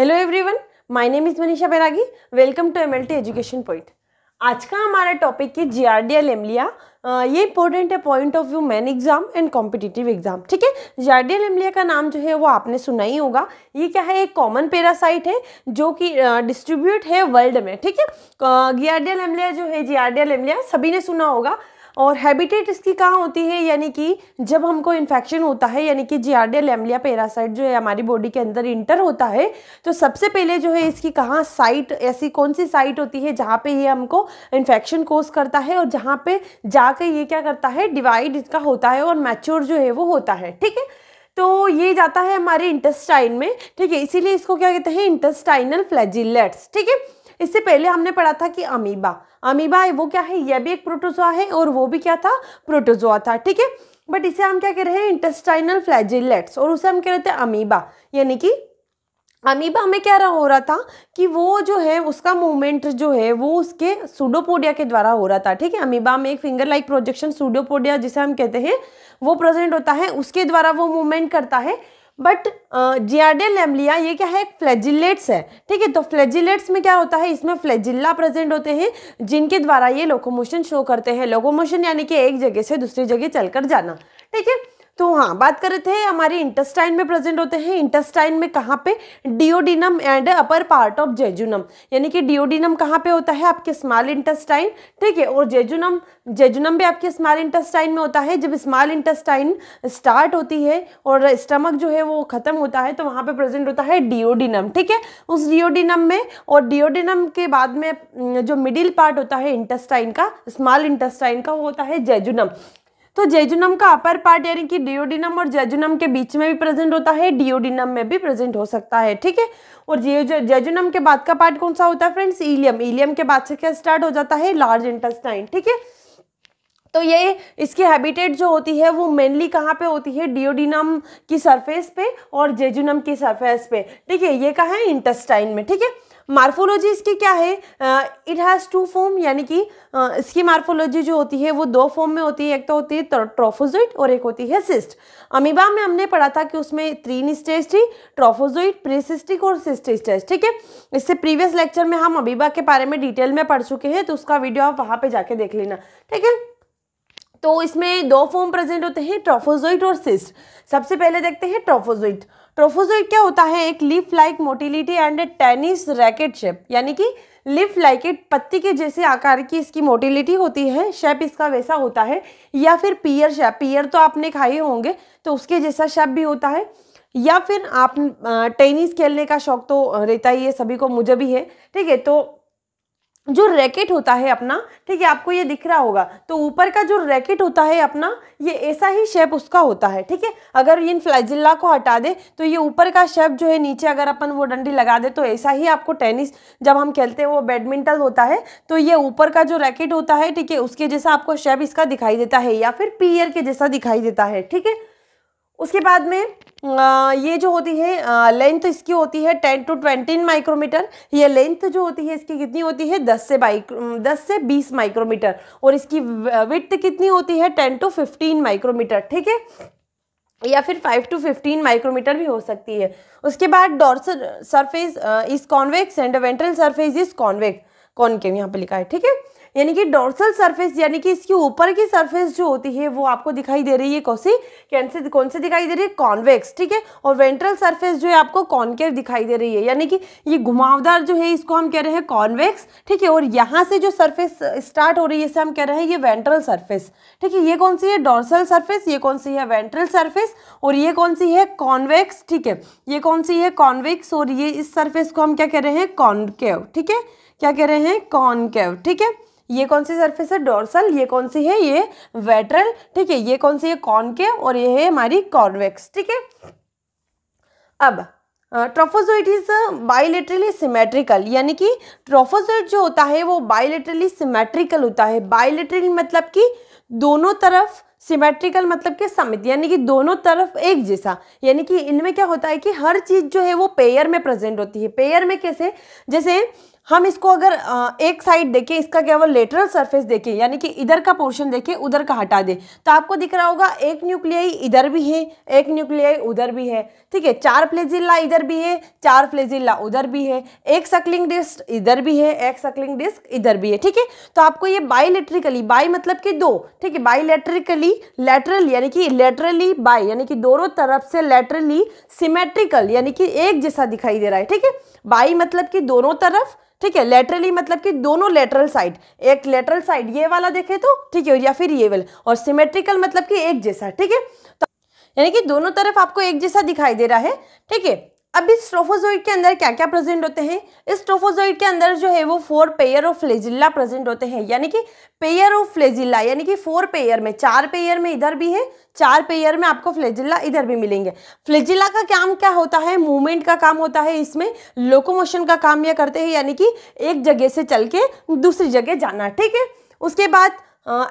hello everyone my name is Manisha Bairagi welcome to MLT education point आज का हमारा topic है giardia lamblia ये important है point of view main exam and competitive exam ठीक है giardia L का नाम जो है वो आपने सुना ही होगा ये क्या है एक कॉमन पेरासाइट है जो कि डिस्ट्रीब्यूट है वर्ल्ड में ठीक है giardia lamblia जो है giardia lamblia सभी ने सुना होगा और हैबिटेट इसकी कहाँ होती है यानी कि जब हमको इन्फेक्शन होता है यानी कि जियार्डिया लेमलिया पेरासाइट जो है हमारी बॉडी के अंदर इंटर होता है तो सबसे पहले जो है इसकी कहाँ साइट ऐसी कौन सी साइट होती है जहाँ पे ये हमको इन्फेक्शन कोस करता है और जहाँ पे जाकर ये क्या करता है डिवाइड इसका होता है और मैच्योर जो है वो होता है ठीक है तो ये जाता है हमारे इंटेस्टाइन में ठीक है इसीलिए इसको क्या कहते हैं इंटेस्टाइनल फ्लैजिलेट्स ठीक है इससे पहले हमने पढ़ा था कि अमीबा अमीबा वो क्या है यह भी एक प्रोटोजोआ है और वो भी क्या था प्रोटोजोआ था ठीक है बट इसे हम क्या कह रहे हैं इंटेस्टाइनल फ्लैजिलेट्स और उसे हम कह रहे थे अमीबा यानी कि अमीबा में क्या हो रहा था कि वो जो है उसका मूवमेंट जो है वो उसके सुडोपोडिया के द्वारा हो रहा था ठीक है अमीबा में एक फिंगर लाइक प्रोजेक्शन सुडोपोडिया जिसे हम कहते हैं वो प्रेजेंट होता है उसके द्वारा वो मूवमेंट करता है बट जियाडेल एमलिया ये क्या है फ्लैजिलेट्स है ठीक है तो फ्लैजिलेट्स में क्या होता है इसमें फ्लैजिल्ला प्रेजेंट होते हैं जिनके द्वारा ये लोकोमोशन शो करते हैं लोकोमोशन यानी कि एक जगह से दूसरी जगह चलकर जाना ठीक है तो हाँ बात कर रहे थे हमारे इंटेस्टाइन में प्रेजेंट होते हैं इंटेस्टाइन में कहाँ पे duodenum and upper part of jejunum यानी कि डिओडिनम कहाँ पे होता है आपके स्मॉल इंटेस्टाइन ठीक है और जेजुनम जेजुनम भी आपके स्मॉल इंटेस्टाइन में होता है जब स्मॉल इंटेस्टाइन स्टार्ट होती है और स्टमक जो है वो ख़त्म होता है तो वहाँ पर प्रेजेंट होता है डिओडिनम ठीक है उस डिओडिनम में और डिओडिनम के बाद में जो मिडिल पार्ट होता है इंटेस्टाइन का स्मॉल इंटेस्टाइन का वो होता है जेजुनम तो जेजुनम का अपर पार्ट यानी कि डिओडिनम और जेजुनम के बीच में भी प्रेजेंट होता है डिओडिनम में भी प्रेजेंट हो सकता है ठीक है और जेजुनम के बाद का पार्ट कौन सा होता है फ्रेंड्स इलियम इलियम के बाद से क्या स्टार्ट हो जाता है लार्ज इंटेस्टाइन ठीक है तो ये इसकी हैबिटेट जो होती है वो मेनली कहाँ पे होती है डिओडिनम की सरफेस पे और जेजुनम की सरफेस पे ठीक है ये कहाँ है इंटेस्टाइन में ठीक है मार्फोलॉजी इसकी क्या है इट हैज़ टू फॉर्म यानी कि इसकी मार्फोलॉजी जो होती है वो दो फॉर्म में होती है एक तो होती है ट्रोफोजोइट और एक होती है सिस्ट अमीबा में हमने पढ़ा था कि उसमें तीन स्टेज थी ट्रोफोजोइट प्रीसिस्टिक और सिस्ट स्टेज ठीक है इससे प्रीवियस लेक्चर में हम अमीबा के बारे में डिटेल में पढ़ चुके हैं तो उसका वीडियो आप वहाँ पर जाके देख लेना ठीक है तो इसमें दो फॉर्म प्रेजेंट होते हैं ट्रोफोजोइट और सिस्ट सबसे पहले देखते हैं ट्रोफोजोइट ट्रोफोजोइट क्या होता है एक leaf like motility and a tennis racket shape यानी कि लिफ लाइक लाइकेट पत्ती के जैसे आकार की इसकी मोटिलिटी होती है शेप इसका वैसा होता है या फिर पियर शेप पियर तो आपने खाए होंगे तो उसके जैसा शेप भी होता है या फिर आप टेनिस खेलने का शौक तो रहता ही है सभी को मुझे भी है ठीक है तो जो रैकेट होता है अपना ठीक है आपको ये दिख रहा होगा तो ऊपर का जो रैकेट होता है अपना ये ऐसा ही शेप उसका होता है ठीक है अगर इन फ्लाइजिल्ला को हटा दे तो ये ऊपर का शेप जो है नीचे अगर अपन वो डंडी लगा दे तो ऐसा ही आपको टेनिस जब हम खेलते हैं वो बैडमिंटन होता है तो ये ऊपर का जो रैकेट होता है ठीक है उसके जैसा आपको शेप इसका दिखाई देता है या फिर पीयर के जैसा दिखाई देता है ठीक है उसके बाद में ये जो होती है लेंथ इसकी होती है टेन टू ट्वेंटीन माइक्रोमीटर ये लेंथ जो होती है इसकी कितनी होती है दस से बाइक दस से बीस माइक्रोमीटर और इसकी विथ कितनी होती है टेन टू फिफ्टीन माइक्रोमीटर ठीक है या फिर फाइव टू फिफ्टीन माइक्रोमीटर भी हो सकती है उसके बाद dorsal surface is convex and ventral surface is convex के यहाँ पर लिखा है ठीक है यानी कि डोर्सल सरफेस यानी कि इसकी ऊपर की सरफेस जो होती है वो आपको दिखाई दे रही है सी कौन से कौन से दिखाई दे रही है कॉन्वेक्स ठीक है और वेंट्रल सरफेस जो है आपको कॉन्केव दिखाई दे रही है यानी कि ये घुमावदार जो है इसको हम कह रहे हैं कॉन्वेक्स ठीक है और यहाँ से जो सर्फेस स्टार्ट हो रही है इसे हम कह रहे हैं ये वेंट्रल सर्फेस ठीक है ये कौन सी है डोर्सल सर्फेस ये कौन सी है वेंट्रल सर्फेस और ये कौन सी है कॉन्वेक्स ठीक है ये कौन सी है कॉन्वेक्स और ये इस सर्फेस को हम क्या कह रहे हैं कॉन्केव ठीक है क्या कह रहे हैं कॉन्केव ठीक है ये कौन सी सरफेस है डोरसल ये कौन सी है ये वेट्रल ठीक है ये कौन सी है के और ये है हमारी कॉन्वेक्स ठीक है अब ट्रोफोजोइट इज बाइलेटरली सिमेट्रिकल यानी कि ट्रोफोजोइट जो होता है वो बाइलेटरली सिमेट्रिकल होता है बाइलेटरली मतलब कि दोनों तरफ सिमेट्रिकल मतलब के समित यानी कि दोनों तरफ एक जैसा यानी कि इनमें क्या होता है कि हर चीज़ जो है वो पेयर में प्रेजेंट होती है पेयर में कैसे जैसे हम इसको अगर एक साइड देखें इसका क्या हुआ लेटरल सरफेस देखें यानी कि इधर का पोर्शन देखें उधर का हटा दें तो आपको दिख रहा होगा एक न्यूक्लियाई इधर भी है एक न्यूक्लियाई उधर भी है ठीक है चार फ्लेजिल्ला इधर भी है चार फ्लेजिल्ला उधर भी है एक सकलिंग डिस्क इधर भी है एक सकलिंग डिस्क इधर भी है ठीक है तो आपको ये बाईलेट्रिकली बाई मतलब कि दो ठीक है बाईलेट्रिकली लेटरल यानी कि लेटरली बाई यानी कि दोनों तरफ से लेटरली सिमेट्रिकल यानी कि एक जैसा दिखाई दे रहा है ठीक है बाई मतलब कि दोनों तरफ ठीक है लेटरली मतलब कि दोनों लेटरल साइड एक लेटरल साइड ये वाला देखे तो ठीक है या फिर ये वाला और सिमेट्रिकल मतलब कि एक जैसा ठीक है तो यानी कि दोनों तरफ आपको एक जैसा दिखाई दे रहा है ठीक है अब इस ट्रोफोजोइड के अंदर क्या क्या प्रेजेंट होते हैं इस ट्रोफोजोइड के अंदर जो है वो four pair of flagella present होते हैं यानी कि पेयर ऑफ फ्लेजिल्ला यानी कि फोर पेयर में चार पेयर में इधर भी है चार पेयर में आपको फ्लेजिला इधर भी मिलेंगे फ्लेजिला का काम क्या होता है मूवमेंट का काम होता है इसमें लोकोमोशन का काम यह करते हैं यानी कि एक जगह से चल के दूसरी जगह जाना ठीक है उसके बाद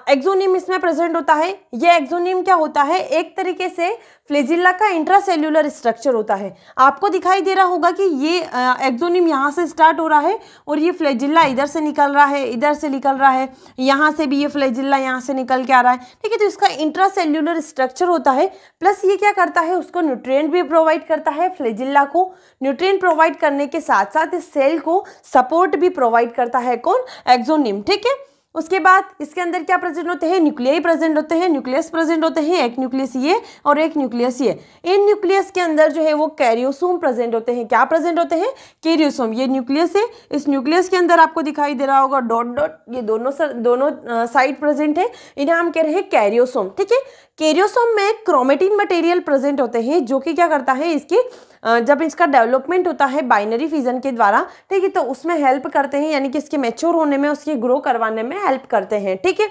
एक्जोनिम इसमें प्रेजेंट होता है ये एक्जोनिम क्या होता है एक तरीके से फ्लेजिल्ला का इंट्रासेल्यूलर स्ट्रक्चर होता है आपको दिखाई दे रहा होगा कि ये एक्जोनिम यहाँ से स्टार्ट हो रहा है और ये फ्लेजिल्ला इधर से निकल रहा है इधर से निकल रहा है यहाँ से भी ये फ्लेजिल्ला यहाँ से निकल के आ रहा है ठीक है तो इसका इंट्रासेल्यूलर स्ट्रक्चर होता है प्लस ये क्या करता है उसको न्यूट्रिएंट भी प्रोवाइड करता है फ्लेजिल्ला को न्यूट्रिएंट प्रोवाइड करने के साथ साथ इस सेल को सपोर्ट भी प्रोवाइड करता है कौन एक्जोनिम ठीक है उसके बाद इसके अंदर क्या प्रेजेंट होते हैं न्यूक्लियाई प्रेजेंट होते हैं न्यूक्लियस प्रेजेंट होते हैं एक न्यूक्लियस ये और एक न्यूक्लियस ये इन न्यूक्लियस के अंदर जो है वो कैरियोसोम प्रेजेंट होते हैं क्या प्रेजेंट होते हैं कैरियोसोम ये न्यूक्लियस है इस न्यूक्लियस के अंदर आपको दिखाई दे रहा होगा डॉट डॉट ये दोनों सर, दोनों साइड प्रेजेंट है इन्हें हम कह रहे हैं कैरियोसोम ठीक है कैरियोसोम में क्रोमेटिन मटेरियल प्रेजेंट होते हैं जो कि क्या करता है इसकी जब इसका डेवलपमेंट होता है बाइनरी फिजन के द्वारा ठीक है तो उसमें हेल्प करते हैं यानी कि इसके मेच्योर होने में उसके ग्रो करवाने में हेल्प करते हैं ठीक है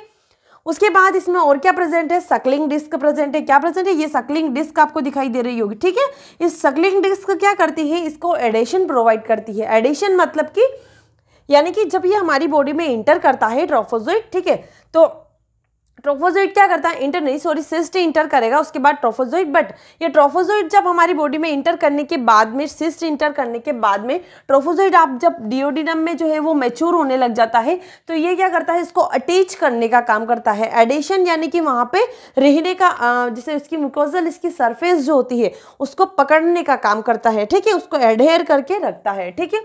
उसके बाद इसमें और क्या प्रेजेंट है सकलिंग डिस्क प्रेजेंट है क्या प्रेजेंट है ये सकलिंग डिस्क आपको दिखाई दे रही होगी ठीक है इस सकलिंग डिस्क क्या करती है इसको एडेशन प्रोवाइड करती है एडेशन मतलब कि यानी कि जब ये हमारी बॉडी में इंटर करता है ट्रोफोजोइट ठीक है तो ट्रोफोजोइट क्या करता है इंटर नहीं सॉरी सिस्ट इंटर करेगा उसके बाद ट्रोफोजोइट बट ये ट्रोफोजोइट जब हमारी बॉडी में इंटर करने के बाद में सिस्ट इंटर करने के बाद में ट्रोफोजोइड आप जब डिओडिनम में जो है वो मेच्योर होने लग जाता है तो ये क्या करता है इसको अटैच करने का काम करता है एडिशन यानी कि वहाँ पे रहने का जैसे इसकी मुकोजल इसकी सरफेस जो होती है उसको पकड़ने का काम करता है ठीक है उसको एडहेयर करके रखता है ठीक है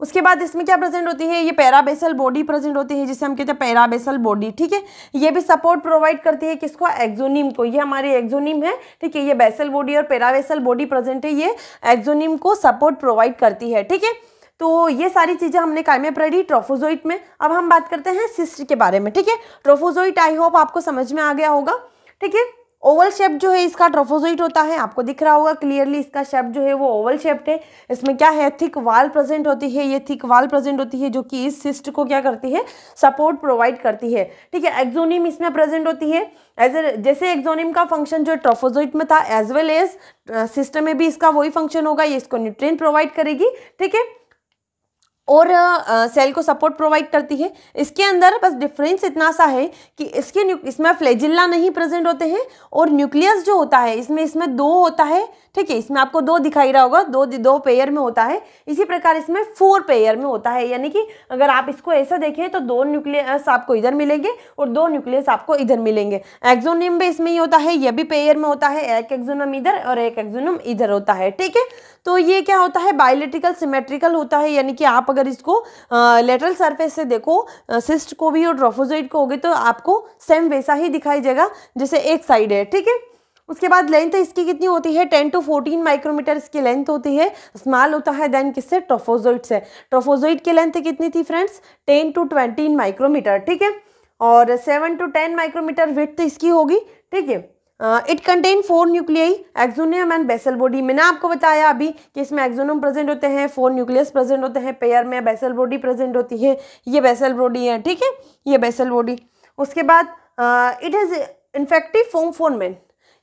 उसके बाद इसमें क्या प्रेजेंट होती है ये पैराबेसल बॉडी प्रेजेंट होती है जिसे हम कहते हैं पैराबेसल बॉडी ठीक है ये भी सपोर्ट प्रोवाइड करती है किसको एक्जोनिम को ये हमारी एक्जोनिम है ठीक है ये बेसल बॉडी और पैराबेसल बॉडी प्रेजेंट है ये एक्जोनिम को सपोर्ट प्रोवाइड करती है ठीक है तो ये सारी चीज़ें हमने काय पढ़ी ट्रोफोजोइट में अब हम बात करते हैं सिस्ट के बारे में ठीक है ट्रोफोजोइट आई होप आपको समझ में आ गया होगा ठीक है ओवल शेप जो है इसका ट्रोफोजोइट होता है आपको दिख रहा होगा क्लियरली इसका शेप जो है वो ओवल शेप्ड है इसमें क्या है थिक वाल प्रेजेंट होती है ये थिक वाल प्रेजेंट होती है जो कि इस सिस्ट को क्या करती है सपोर्ट प्रोवाइड करती है ठीक है एक्जोनियम इसमें प्रेजेंट होती है एज ए जैसे एक्जोनियम का फंक्शन जो ट्रोफोजोइट में था एज वेल एज सिस्टम में भी इसका वही फंक्शन होगा ये इसको न्यूट्रेन प्रोवाइड करेगी ठीक है और सेल को सपोर्ट प्रोवाइड करती है इसके अंदर बस डिफरेंस इतना सा है कि इसके इसमें फ्लेजिल्ला नहीं प्रेजेंट होते हैं और न्यूक्लियस जो होता है इसमें इसमें दो होता है ठीक है इसमें आपको दो दिखाई रहा होगा दो दो पेयर में होता है इसी प्रकार इसमें फोर पेयर में होता है यानी कि अगर आप इसको ऐसा देखें तो दो न्यूक्लियस आपको इधर मिलेंगे और दो न्यूक्लियस आपको इधर मिलेंगे एक्जोनियम भी इसमें ही होता है यह भी पेयर में होता है एक एक्जोनम इधर और एक एक्जोनम इधर होता है ठीक है तो ये क्या होता है बायोलिटिकल सिमेट्रिकल होता है यानी कि आप अगर इसको लेटरल सरफेस से देखो सिस्ट को भी और ड्रोफोजोइड को होगी तो आपको सेम वैसा ही दिखाई देगा जैसे एक साइड है ठीक है उसके बाद लेंथ इसकी कितनी होती है टेन टू फोर्टीन माइक्रोमीटर इसकी लेंथ होती है स्मॉल होता है देन किससे ट्रोफोजोइड से ट्रोफोजोइड की लेंथ कितनी थी friends ten to twenty micrometer ठीक है और seven to ten micrometer width इसकी होगी ठीक है it contain four nuclei axoneme and basal body मैंने आपको बताया अभी कि इसमें एक्जोनियम प्रेजेंट होते हैं फोर न्यूक्लियस प्रेजेंट होते हैं पेयर में बेसल बॉडी प्रेजेंट होती है ये बेसल बॉडी है ठीक है ये बेसल बॉडी उसके बाद it has infective form main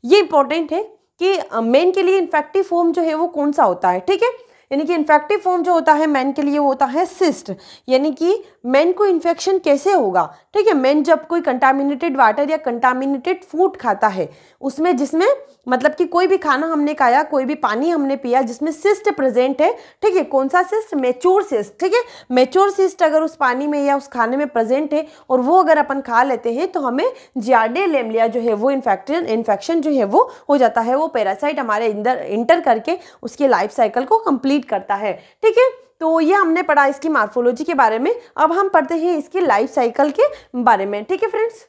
ये इंपॉर्टेंट है कि मेन के लिए इन्फेक्टिव फॉर्म जो है वो कौन सा होता है ठीक है यानी कि इन्फेक्टिव फॉर्म जो होता है मैन के लिए होता है सिस्ट यानी कि मैन को इन्फेक्शन कैसे होगा ठीक है मैन जब कोई कंटामिनेटेड वाटर या कंटामिनेटेड फूड खाता है उसमें जिसमें मतलब कि कोई भी खाना हमने खाया कोई भी पानी हमने पिया जिसमें सिस्ट प्रेजेंट है ठीक है कौन सा सिस्ट मेच्योर सिस्ट ठीक है मेच्योर सिस्ट अगर उस पानी में या उस खाने में प्रेजेंट है और वो अगर अपन खा लेते हैं तो हमें जियाडे लेमलिया जो है वो इन्फेक्शन इन्फेक्शन जो है वो हो जाता है वो पैरासाइट हमारे अंदर इंटर करके उसके लाइफ साइकिल को कंप्लीट करता है ठीक है तो ये हमने पढ़ा इसकी मार्फोलॉजी के बारे में अब हम पढ़ते हैं इसके लाइफ साइकिल के बारे में ठीक है फ्रेंड्स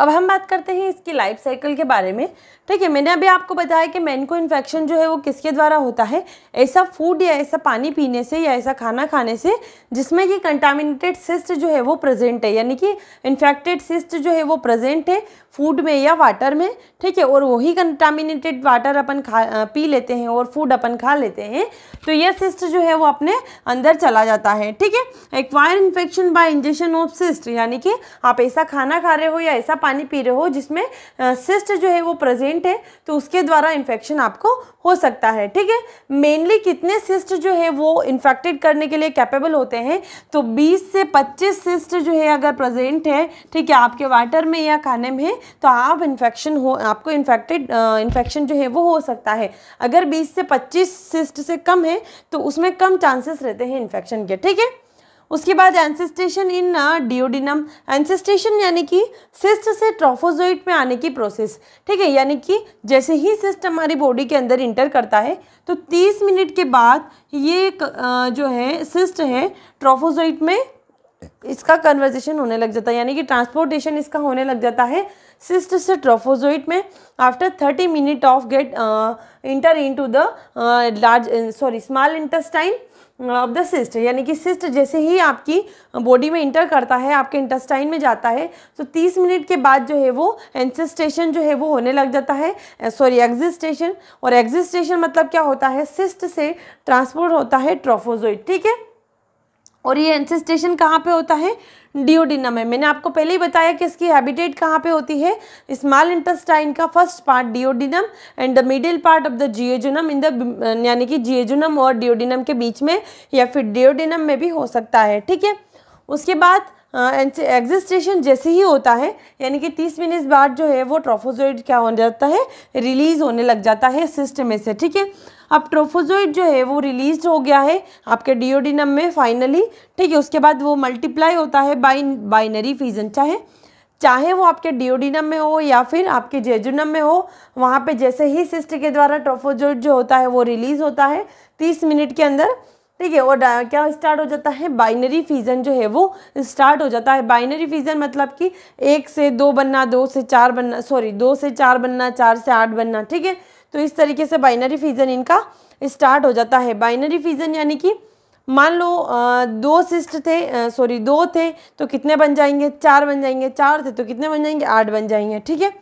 अब हम बात करते हैं इसकी लाइफ साइकिल के बारे में ठीक है मैंने अभी आपको बताया कि मैनको इन्फेक्शन जो है वो किसके द्वारा होता है ऐसा फूड या ऐसा पानी पीने से या ऐसा खाना खाने से जिसमें कि कंटामिनेटेड सिस्ट जो है वो प्रेजेंट है यानी कि इन्फेक्टेड सिस्ट जो है वो प्रेजेंट है फूड में या वाटर में ठीक है और वही कंटामिनेटेड वाटर अपन खा पी लेते हैं और फूड अपन खा लेते हैं तो यह सिस्ट जो है वो अपने अंदर चला जाता है ठीक है acquire infection by injection of cyst यानी कि आप ऐसा खाना खा रहे हो या ऐसा पानी पी रहे हो जिसमें सिस्ट जो है वो प्रेजेंट है तो उसके द्वारा इन्फेक्शन आपको हो सकता है ठीक है मेनली कितने सिस्ट जो है वो इन्फेक्टेड करने के लिए कैपेबल होते हैं तो 20 से 25 सिस्ट जो है अगर प्रेजेंट है ठीक है आपके वाटर में या खाने में तो आप इन्फेक्शन हो आपको इन्फेक्टेड इन्फेक्शन जो है वो हो सकता है अगर 20 से 25 सिस्ट से कम है तो उसमें कम चांसेस रहते हैं इन्फेक्शन के ठीक है उसके बाद एंसिस्टेशन इन डिओडिनम एंसिस्टेशन यानी कि सिस्ट से ट्रोफोजोइट में आने की प्रोसेस ठीक है यानी कि जैसे ही सिस्ट हमारी बॉडी के अंदर इंटर करता है तो 30 मिनट के बाद ये जो है सिस्ट है ट्रोफोजोइट में इसका कन्वर्जेशन होने लग जाता है यानी कि ट्रांसपोर्टेशन इसका होने लग जाता है सिस्ट से ट्रोफोजोइट में after thirty minute of get enter to the large sorry small intestine of the cyst यानी कि सिस्ट जैसे ही आपकी बॉडी में इंटर करता है आपके इंटेस्टाइन में जाता है तो तीस मिनट के बाद जो है वो एंसिस्टेशन जो है वो होने लग जाता है सॉरी uh, एग्जिस्टेशन और एग्जिस्टेशन मतलब क्या होता है सिस्ट से ट्रांसपोर्ट होता है ट्रोफोजोइट ठीक है और ये स्टेशन कहाँ पे होता है डिओडिनम में मैंने आपको पहले ही बताया कि इसकी हैबिटेट कहाँ पे होती है स्मॉल इंटेस्टाइन का first part duodenum and the middle part of the jejunum in the यानी कि जियोजुनम और डिओडिनम के बीच में या फिर डिओडिनम में भी हो सकता है ठीक है उसके बाद एग्जिस्टेशन हाँ, जैसे ही होता है यानी कि 30 मिनट बाद जो है वो ट्रोफोजोइड क्या हो जाता है रिलीज़ होने लग जाता है सिस्टम में से ठीक है अब ट्रोफोजोइड जो है वो रिलीज हो गया है आपके डिओडिनम में फाइनली ठीक है उसके बाद वो मल्टीप्लाई होता है बाई बाइनरी फीजन चाहे चाहे वो आपके डिओडिनम में हो या फिर आपके जेजुनम में हो वहाँ पे जैसे ही सिस्ट के द्वारा ट्रोफोजोइड जो होता है वो रिलीज़ होता है तीस मिनट के अंदर ठीक है और क्या स्टार्ट हो जाता है बाइनरी फीजन जो है वो स्टार्ट हो जाता है बाइनरी फीजन मतलब कि एक से दो बनना दो से चार बनना सॉरी दो से चार बनना चार से आठ बनना ठीक है तो इस तरीके से बाइनरी फीजन इनका स्टार्ट हो जाता है बाइनरी फीजन यानी कि मान लो दो सिस्ट थे सॉरी दो थे तो कितने बन जाएंगे चार बन जाएंगे चार थे तो कितने बन जाएंगे आठ बन जाएंगे ठीक है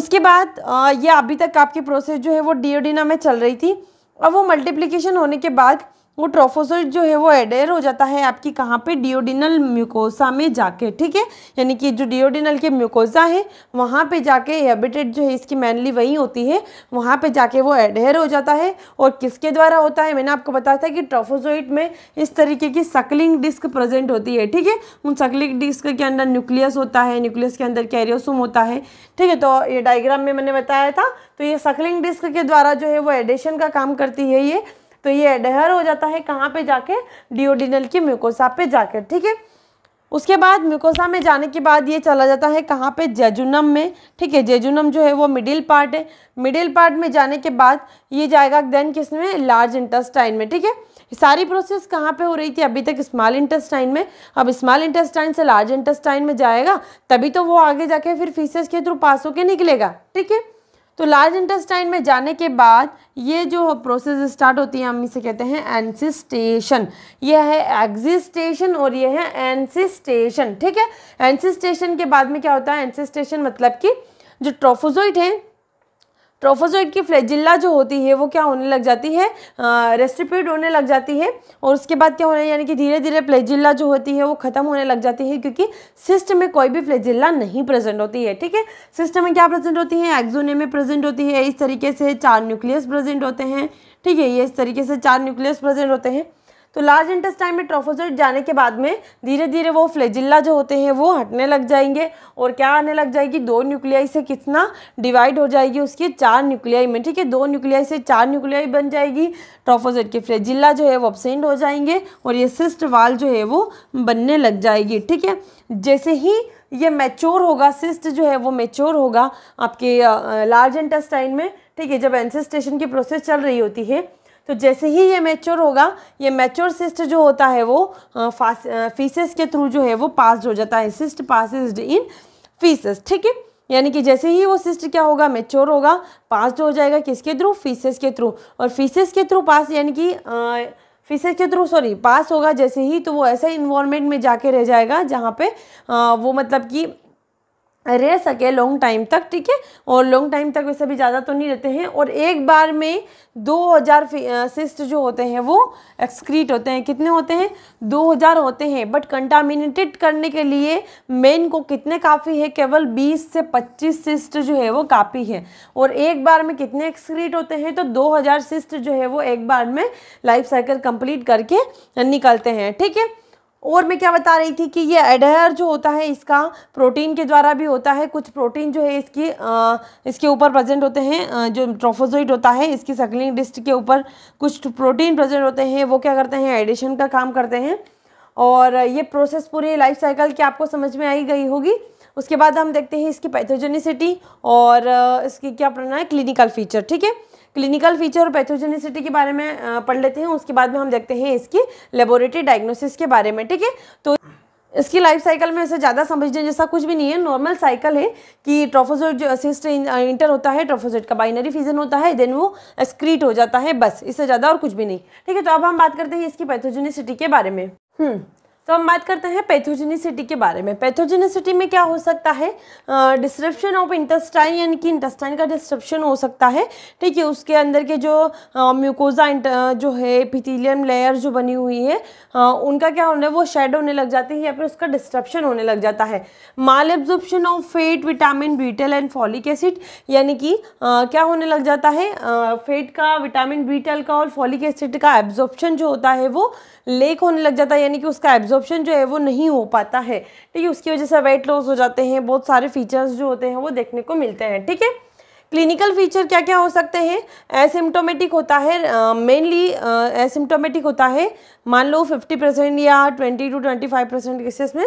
उसके बाद ये अभी तक आपकी प्रोसेस जो है वो डीओडीना में चल रही थी अब वो मल्टीप्लीकेशन होने के बाद वो ट्रोफोसाइट जो है वो एडेर हो जाता है आपकी कहाँ पे डिओडिनल म्यूकोसा में जाके ठीक है यानी कि जो डिओडिनल के म्यूकोसा है वहाँ पे जाके हैबिटेट जो है इसकी मैनली वही होती है वहाँ पे जाके वो एडेर हो जाता है और किसके द्वारा होता है मैंने आपको बताया था कि ट्रोफोसोइट में इस तरीके की सकलिंग डिस्क प्रेजेंट होती है ठीक है उन सकलिंग डिस्क के अंदर न्यूक्लियस होता है न्यूक्लियस के अंदर कैरियोसोम होता है ठीक है तो ये डायग्राम में मैंने बताया था तो ये सकलिंग डिस्क के द्वारा जो है वो एडेशन का काम करती है ये तो ये एडहर हो जाता है कहाँ पे जाके डिओडिनल की म्यूकोसा पे जाकर ठीक है उसके बाद म्यूकोसा में जाने के बाद ये चला जाता है कहाँ पे जेजुनम में ठीक है जेजुनम जो है वो मिडिल पार्ट है मिडिल पार्ट में जाने के बाद ये जाएगा देन किस में लार्ज इंटस्टाइन में ठीक है सारी प्रोसेस कहाँ पे हो रही थी अभी तक स्मॉल इंटेस्टाइन में अब स्मॉल इंटेस्टाइन से लार्ज इंटेस्टाइन में जाएगा तभी तो वो आगे जाके फिर फीसेस के थ्रू पास होके निकलेगा ठीक है तो लार्ज इंटेस्टाइन में जाने के बाद ये जो प्रोसेस स्टार्ट होती है हम इसे कहते हैं एनसिस्टेशन ये है एग्जिस्टेशन और ये है एनसिस्टेशन ठीक है एनसिस्टेशन के बाद में क्या होता है एनसिस्टेशन मतलब कि जो ट्रोफोजोइट हैं ट्रोफोजोइड की फ्लैजिल्ला जो होती है वो क्या होने लग जाती है रेस्टिपेड होने लग जाती है और उसके बाद क्या होने यानी कि धीरे धीरे फ्लैजिल्ला जो होती है वो खत्म होने लग जाती है क्योंकि सिस्ट में कोई भी फ्लैजिल्ला नहीं प्रेजेंट होती है ठीक है सिस्ट में क्या प्रेजेंट होती है एक्जोने में प्रेजेंट होती है इस तरीके से चार न्यूक्लियस प्रेजेंट होते हैं ठीक है ये इस तरीके से चार न्यूक्लियस प्रेजेंट होते हैं तो लार्ज इंटेस्टाइन में ट्रोफोसाइट जाने के बाद में धीरे धीरे वो फ्लेजिल्ला जो होते हैं वो हटने लग जाएंगे और क्या आने लग जाएगी दो न्यूक्लियाई से कितना डिवाइड हो जाएगी उसकी चार न्यूक्लियाई में ठीक है दो न्यूक्लियाई से चार न्यूक्लियाई बन जाएगी ट्रोफोसाइट के फ्लेजिल्ला जो है वो अपसेंट हो जाएंगे और ये सिस्ट वाल जो है वो बनने लग जाएगी ठीक है जैसे ही ये मैच्योर होगा सिस्ट जो है वो मैच्योर होगा आपके लार्ज इंटेस्टाइन में ठीक है जब एंसेस्टेशन की प्रोसेस चल रही होती है तो जैसे ही ये मैच्योर होगा ये मैच्योर सिस्ट जो होता है वो फीसेस के थ्रू जो है वो पास हो जाता है सिस्ट पासिस्ड इन फीसेस ठीक है यानी कि जैसे ही वो सिस्ट क्या होगा मेच्योर होगा पास हो जाएगा किसके थ्रू फीसेस के थ्रू और फीसेस के थ्रू पास यानी कि फीसेस के थ्रू सॉरी पास होगा जैसे ही तो वो ऐसे इन्वामेंट में जाके रह जाएगा जहाँ पे आ, वो मतलब कि रह सके लॉन्ग टाइम तक ठीक है और लॉन्ग टाइम तक वैसे भी ज़्यादा तो नहीं रहते हैं और एक बार में 2000 सिस्ट जो होते हैं वो एक्सक्रीट होते हैं कितने होते हैं 2000 होते हैं बट कंटामिनेटेड करने के लिए मेन को कितने काफ़ी है केवल 20 से 25 सिस्ट जो है वो काफ़ी है और एक बार में कितने एक्सक्रीट होते हैं तो दो सिस्ट जो है वो एक बार में लाइफ साइकिल कंप्लीट करके निकलते हैं ठीक है और मैं क्या बता रही थी कि ये एडहर जो होता है इसका प्रोटीन के द्वारा भी होता है कुछ प्रोटीन जो है इसकी आ, इसके ऊपर प्रेजेंट होते हैं जो ट्रोफोजोइड होता है इसकी सकलिंग डिस्ट के ऊपर कुछ प्रोटीन प्रेजेंट होते हैं वो क्या करते हैं एडिशन का काम करते हैं और ये प्रोसेस पूरी लाइफ साइकिल की आपको समझ में आई गई होगी उसके बाद हम देखते हैं इसकी पैथोजेनिसिटी और इसकी क्या है क्लिनिकल फीचर ठीक है क्लिनिकल फीचर और पैथोजेनिसिटी के बारे में पढ़ लेते हैं उसके बाद में हम देखते हैं इसकी लेबोरेटरी डायग्नोसिस के बारे में ठीक है तो इसकी लाइफ साइकिल में ऐसे ज़्यादा समझने जैसा कुछ भी नहीं है नॉर्मल साइकिल है कि ट्रोफोजोट जो असिस्ट इंटर होता है ट्रोफोजोट का बाइनरी फिजन होता है देन वो एक्सक्रीट हो जाता है बस इससे ज़्यादा और कुछ भी नहीं ठीक है तो अब हम बात करते हैं इसकी पैथोजेनिसिटी के बारे में हम्म तो हम बात करते हैं पैथोजेनिसिटी के बारे में पैथोजेनिसिटी में क्या हो सकता है डिस्ट्रप्शन ऑफ इंटेस्टाइन यानी कि इंटेस्टाइन का डिस्ट्रप्शन हो सकता है ठीक है उसके अंदर के जो म्यूकोजा जो है पिथीलियम लेयर जो बनी हुई है आ, उनका क्या होना है वो शेड होने लग जाती है या फिर उसका डिस्ट्रप्शन होने लग जाता है malabsorption of fat vitamin बीटल एंड फॉलिक एसिड यानी कि क्या होने लग जाता है फेट का विटामिन बीटल का और फॉलिक एसिड का एब्जॉर्प्शन जो होता है वो लेक होने लग जाता है यानी कि उसका एब्जॉर्प्शन जो है वो नहीं हो पाता है ठीक है उसकी वजह से वेट लॉस हो जाते हैं बहुत सारे फीचर्स जो होते हैं वो देखने को मिलते हैं ठीक है क्लिनिकल फीचर क्या क्या हो सकते हैं एसिम्टोमेटिक होता है मेनली एसिम्टोमेटिक होता है मान लो फिफ्टी परसेंट या twenty to twenty five percent cases में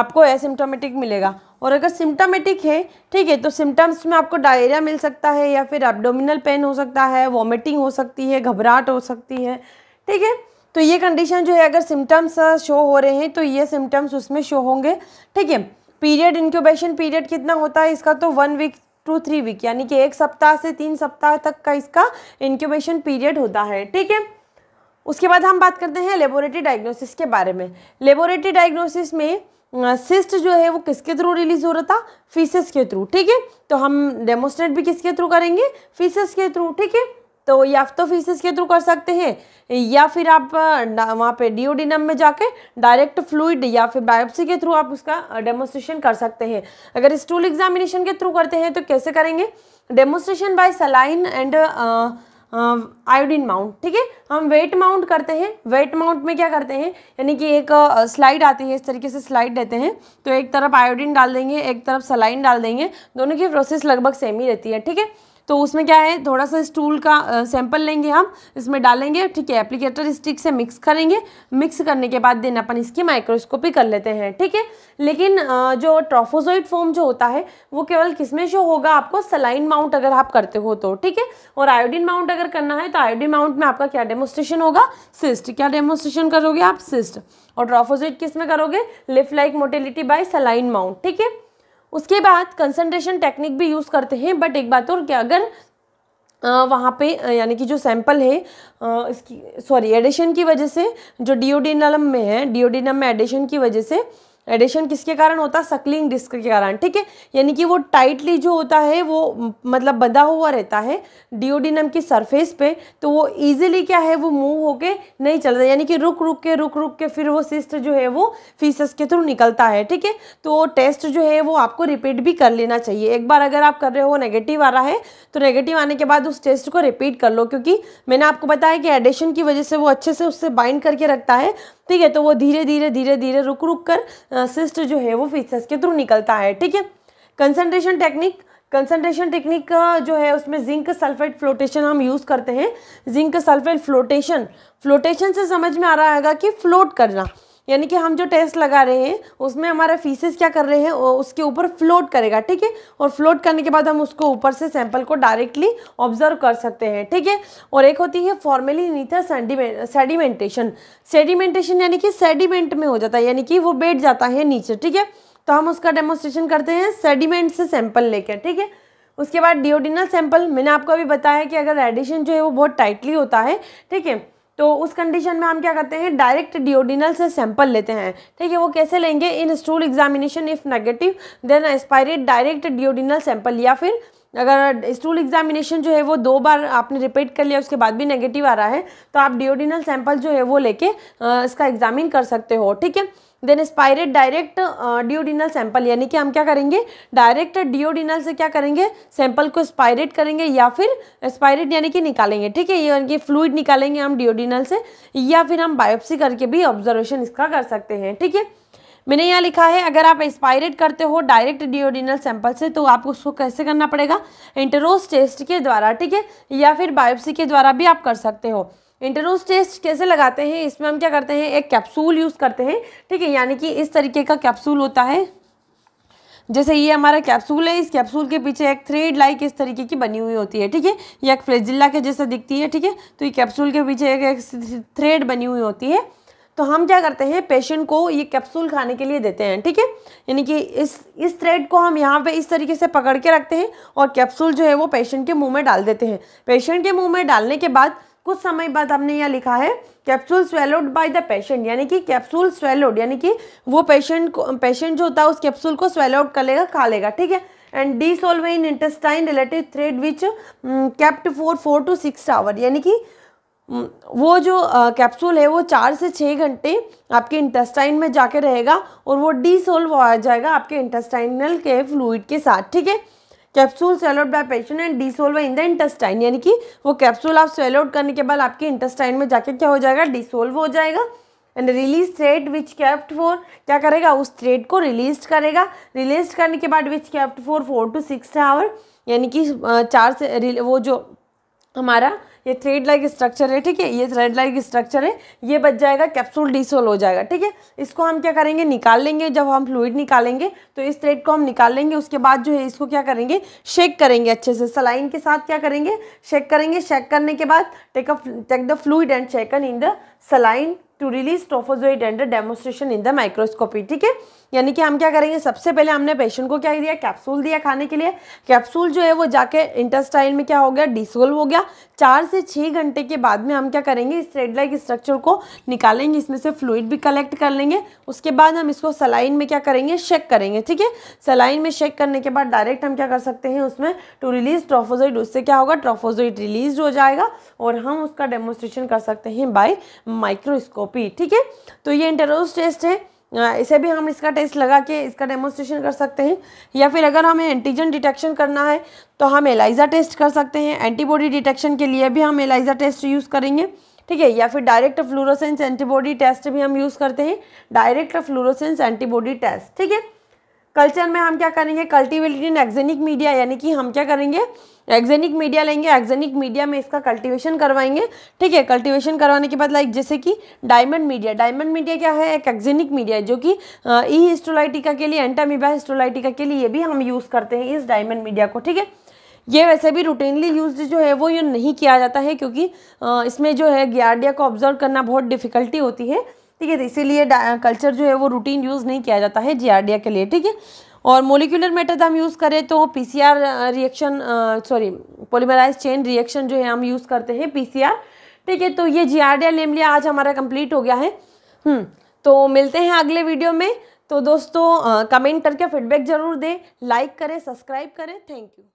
आपको एसिम्टोमेटिक मिलेगा और अगर सिम्टोमेटिक है ठीक है तो सिम्टम्स में आपको डायरिया मिल सकता है या फिर एबडोमिनल पेन हो सकता है वॉमिटिंग हो सकती है घबराहट हो सकती है ठीक है तो ये कंडीशन जो है अगर सिम्टम्स शो हो रहे हैं तो ये सिम्टम्स उसमें शो होंगे ठीक है पीरियड इंक्यूबेशन पीरियड कितना होता है इसका तो one week to three week यानी कि एक सप्ताह से तीन सप्ताह तक का इसका इंक्यूबेशन पीरियड होता है ठीक है उसके बाद हम बात करते हैं लेबोरेटरी डायग्नोसिस के बारे में लेबोरेटरी डायग्नोसिस में सिस्ट जो है वो किसके थ्रू रिलीज हो रहा था फीसिस के थ्रू ठीक है तो हम डेमोस्ट्रेट भी किसके थ्रू करेंगे फीसिस के थ्रू ठीक है तो या तो फीसिस के थ्रू कर सकते हैं या फिर आप वहाँ पे डी में जाके डायरेक्ट फ्लूड या फिर बायोप्सी के थ्रू आप उसका डेमोस्ट्रेशन कर सकते हैं अगर स्टूल एग्जामिनेशन के थ्रू करते हैं तो कैसे करेंगे demonstration by saline and iodine mount ठीक है हम वेट माउंट करते हैं वेट माउंट में क्या करते हैं यानी कि एक स्लाइड आती है इस तरीके से स्लाइड देते हैं तो एक तरफ आयोडीन डाल देंगे एक तरफ सलाइन डाल देंगे दोनों की प्रोसेस लगभग सेम ही रहती है ठीक है तो उसमें क्या है थोड़ा सा स्टूल का सैंपल लेंगे हम इसमें डालेंगे ठीक है एप्लीकेटर स्टिक से मिक्स करेंगे मिक्स करने के बाद देन अपन इसकी माइक्रोस्कोपी कर लेते हैं ठीक है लेकिन जो ट्रोफोजोइड फॉर्म जो होता है वो केवल किसमें शो होगा आपको सलाइन माउंट अगर आप करते हो तो ठीक है और आयोडीन माउंट अगर करना है तो आयोडीन माउंट में आपका क्या डेमोस्ट्रेशन होगा सिस्ट क्या डेमोस्ट्रेशन करोगे आप सिस्ट और ट्रोफोजोइड किस में करोगे leaf like motility by saline mount ठीक है उसके बाद कंसनट्रेशन टेक्निक भी यूज़ करते हैं बट एक बात और क्या अगर वहाँ पे यानी कि जो सैंपल है इसकी सॉरी एडिशन की वजह से जो डिओडिनलम में है डिओडिनम में एडिशन की वजह से एडिशन किसके कारण होता है सकलिंग डिस्क के कारण ठीक है यानी कि वो टाइटली जो होता है वो मतलब बंधा हुआ रहता है डिओडिनम की सरफेस पे तो वो इजीली क्या है वो मूव होके नहीं चलता यानी कि रुक रुक के रुक रुक के फिर वो सिस्ट जो है वो फीसस के थ्रू निकलता है ठीक है तो टेस्ट जो है वो आपको रिपीट भी कर लेना चाहिए एक बार अगर आप कर रहे हो नेगेटिव आ रहा है तो नेगेटिव आने के बाद उस टेस्ट को रिपीट कर लो क्योंकि मैंने आपको बताया कि एडिशन की वजह से वो अच्छे से उससे बाइंड करके रखता है ठीक है तो वो धीरे धीरे धीरे धीरे रुक रुक कर सिस्ट जो है वो फीसस के थ्रू निकलता है ठीक है कंसनट्रेशन टेक्निक कंसनट्रेशन टेक्निक जो है उसमें जिंक सल्फेट फ्लोटेशन हम यूज़ करते हैं जिंक सल्फेट फ्लोटेशन फ्लोटेशन से समझ में आ रहा है कि फ्लोट करना यानी कि हम जो टेस्ट लगा रहे हैं उसमें हमारा फीसेस क्या कर रहे हैं उसके ऊपर फ्लोट करेगा ठीक है और फ्लोट करने के बाद हम उसको ऊपर से सैंपल को डायरेक्टली ऑब्जर्व कर सकते हैं ठीक है और एक होती है फॉर्मेली नीथर सेडिमेंटेशन सेडिमेंटेशन यानी कि सेडिमेंट में हो जाता है यानी कि वो बैठ जाता है नीचे ठीक है तो हम उसका डेमोस्ट्रेशन करते हैं सेडिमेंट से सैंपल लेकर ठीक है उसके बाद डिओडिनल सैंपल मैंने आपको अभी बताया कि अगर रेडिएशन जो है वो बहुत टाइटली होता है ठीक है तो उस कंडीशन में हम क्या करते हैं डायरेक्ट डिओडिनल से सैंपल लेते हैं ठीक है वो कैसे लेंगे in stool examination if negative then aspirate direct duodenal sample या फिर अगर स्टूल एग्जामिनेशन जो है वो दो बार आपने रिपीट कर लिया उसके बाद भी नेगेटिव आ रहा है तो आप डिओडिनल सैंपल जो है वो लेके इसका एग्जामिन कर सकते हो ठीक है then aspirate direct duodenal sample यानी कि हम क्या करेंगे डायरेक्ट डिओडिनल से क्या करेंगे सैंपल को स्पायरेट करेंगे या फिर एस्पायरेट यानी कि निकालेंगे ठीक है यानी कि फ्लूड निकालेंगे हम डिओडिनल से या फिर हम बायोप्सी करके भी ऑब्जर्वेशन इसका कर सकते हैं ठीक है मैंने यहाँ लिखा है अगर आप एक्सपायरेट करते हो डायरेक्ट डिओडिनल सैंपल से तो आपको उसको कैसे करना पड़ेगा इंटरोस टेस्ट के द्वारा ठीक है या फिर बायोप्सी के द्वारा भी आप कर सकते हो इंटरनोज टेस्ट कैसे लगाते हैं इसमें हम क्या करते हैं एक कैप्सूल यूज़ करते हैं ठीक है यानी कि इस तरीके का कैप्सूल होता है जैसे ये हमारा कैप्सूल है इस कैप्सूल के पीछे एक थ्रेड लाइक इस तरीके की बनी हुई होती है ठीक है ये एक फ्लेजिला के जैसा दिखती है ठीक है तो ये कैप्सूल के पीछे एक, एक थ्रेड बनी हुई होती है तो हम क्या करते हैं पेशेंट को ये कैप्सूल खाने के लिए देते हैं ठीक है यानी कि इस इस थ्रेड को हम यहाँ पे इस तरीके से पकड़ के रखते हैं और कैप्सूल जो है वो पेशेंट के मुंह में डाल देते हैं पेशेंट के मुंह में डालने के बाद कुछ समय बाद हमने यह लिखा है capsule swallowed by the patient यानी कि कैप्सूल स्वेलोड यानी कि वो पेशेंट को पेशेंट जो होता है उस कैप्सूल को स्वेलोड कर लेगा खा लेगा ठीक है and dissolve in intestine relative thread which kept for four to six hour यानी कि mm, वो जो कैप्सूल है वो चार से छः घंटे आपके इंटेस्टाइन में जाके रहेगा और वो डी सोल्व हो जाएगा आपके इंटेस्टाइनल के फ्लूड के साथ ठीक है capsule swallowed by patient and dissolve in the intestine यानी कि वो कैप्सूल आप सेलोड करने के बाद आपके इंटेस्टाइन में जाके क्या हो जाएगा डिसोल्व हो जाएगा and release thread which kept for क्या करेगा उस थ्रेड को रिलीज करेगा रिलीज करने के बाद which kept for four to six hour यानी कि चार से वो जो हमारा ये थ्रेड लाइक स्ट्रक्चर है ठीक है ये थ्रेड लाइक स्ट्रक्चर है ये बच जाएगा कैप्सूल डिसोल हो जाएगा ठीक है इसको हम क्या करेंगे निकाल लेंगे जब हम फ्लूड निकालेंगे तो इस थ्रेड को हम निकाल लेंगे उसके बाद जो है इसको क्या करेंगे शेक करेंगे अच्छे से सलाइन के साथ क्या करेंगे शेक करेंगे शेक करने के बाद take a take the fluid and shaken in the saline to release trophozoite under demonstration in the microscopy ठीक है यानी कि हम क्या करेंगे सबसे पहले हमने पेशेंट को क्या दिया कैप्सूल दिया खाने के लिए कैप्सूल जो है वो जाके इंटरस्टाइल में क्या हो गया डिसोल्व हो गया चार से छः घंटे के बाद में हम क्या करेंगे इस थ्रेड लाइक स्ट्रक्चर को निकालेंगे इसमें से फ्लूड भी कलेक्ट कर लेंगे उसके बाद हम इसको सलाइन में क्या करेंगे शेक करेंगे ठीक है सलाइन में शेक करने के बाद डायरेक्ट हम क्या कर सकते हैं उसमें टू रिलीज ट्रोफोजोइड उससे क्या होगा ट्रोफोजोइड रिलीज हो जाएगा और हम उसका डेमोस्ट्रेशन कर सकते हैं बाई माइक्रोस्कोप ओपी ठीक है तो ये इंटरव्यूज टेस्ट है इसे भी हम इसका टेस्ट लगा के इसका डेमोस्ट्रेशन कर सकते हैं या फिर अगर हमें एंटीजन डिटेक्शन करना है तो हम एलाइजा टेस्ट कर सकते हैं एंटीबॉडी डिटेक्शन के लिए भी हम एलाइजा टेस्ट यूज़ करेंगे ठीक है या फिर डायरेक्ट फ्लोरोसेंस एंटीबॉडी टेस्ट भी हम यूज़ करते हैं डायरेक्ट फ्लोरोसेंस एंटीबॉडी टेस्ट ठीक है कल्चर में हम क्या करेंगे कल्टिवेटेड इन एक्जेनिक मीडिया यानी कि हम क्या करेंगे एक्जेनिक मीडिया लेंगे एक्जेनिक मीडिया में इसका कल्टीवेशन करवाएंगे ठीक है कल्टीवेशन करवाने के बाद लाइक जैसे कि डायमंड मीडिया डायमंड मीडिया क्या है एक एक्जेनिक मीडिया जो कि ई हिस्टोलाइटिका e के लिए एंटामिबा हिस्टोलाइटिका के लिए ये भी हम यूज़ करते हैं इस डायमंड मीडिया को ठीक है ये वैसे भी रूटीनली यूज जो है वो ये नहीं किया जाता है क्योंकि इसमें जो है ग्यारडिया को ऑब्जर्व करना बहुत डिफिकल्टी होती है ठीक है तो इसीलिए कल्चर जो है वो रूटीन यूज़ नहीं किया जाता है जी के लिए ठीक है और मोलिकुलर मेटर हम यूज़ करें तो PCR reaction sorry polymerase chain reaction जो है हम यूज़ करते हैं पीसीआर ठीक है तो ये जी आर डी लेमली आज हमारा कंप्लीट हो गया है हम्म, तो मिलते हैं अगले वीडियो में तो दोस्तों कमेंट करके फीडबैक ज़रूर दें लाइक करें सब्सक्राइब करें थैंक यू